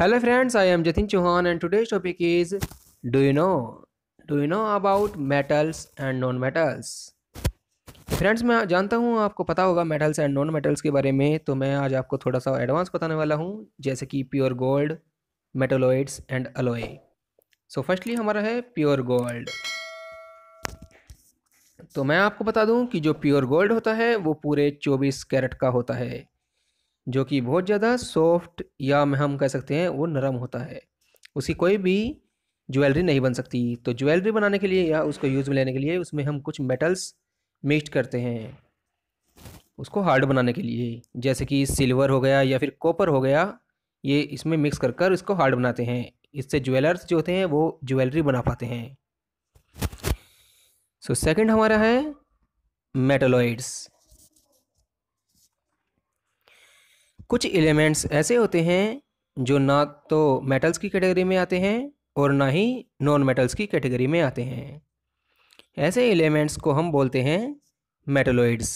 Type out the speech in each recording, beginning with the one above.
hello friends I am Jatin Chauhan and today's topic is do you know do you know about metals and non metals friends मैं जानता हूँ आपको पता होगा metals and non metals के बारे में तो मैं आज आपको थोड़ा सा एडवांस बताने वाला हूँ जैसे कि pure gold metalloids and alloy so firstly हमारा है प्योर गोल्ड तो मैं आपको बता दूं कि जो प्योर गोल्ड होता है वो पूरे 24 कैरेट का होता है जो कि बहुत ज़्यादा सॉफ्ट या हम कह सकते हैं वो नरम होता है उसकी कोई भी ज्वेलरी नहीं बन सकती तो ज्वेलरी बनाने के लिए या उसको यूज़ में लेने के लिए उसमें हम कुछ मेटल्स मिक्स करते हैं उसको हार्ड बनाने के लिए जैसे कि सिल्वर हो गया या फिर कॉपर हो गया ये इसमें मिक्स कर कर इसको हार्ड बनाते हैं इससे ज्वेलर्स जो होते हैं वो ज्वेलरी बना पाते हैं सो so, सेकंड हमारा है मेटलॉइड्स कुछ एलिमेंट्स ऐसे होते हैं जो ना तो मेटल्स की कैटेगरी में आते हैं और ना ही नॉन मेटल्स की कैटेगरी में आते हैं ऐसे एलिमेंट्स को हम बोलते हैं मेटलोइड्स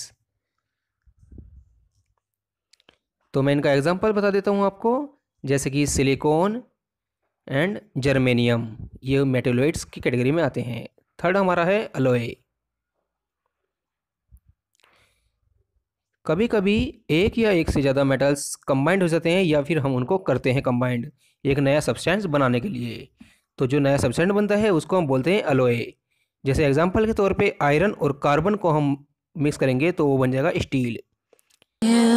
तो मैं इनका एग्जांपल बता देता हूँ आपको जैसे कि सिलिकॉन एंड जर्मेनियम ये मेटलोइड्स की कैटेगरी में आते हैं थर्ड हमारा है अलोए कभी कभी एक या एक से ज़्यादा मेटल्स कंबाइंड हो जाते हैं या फिर हम उनको करते हैं कंबाइंड एक नया सब्सटेंस बनाने के लिए तो जो नया सब्सटेंस बनता है उसको हम बोलते हैं अलोए जैसे एग्जाम्पल के तौर पर आयरन और कार्बन को हम मिक्स करेंगे तो वो बन जाएगा स्टील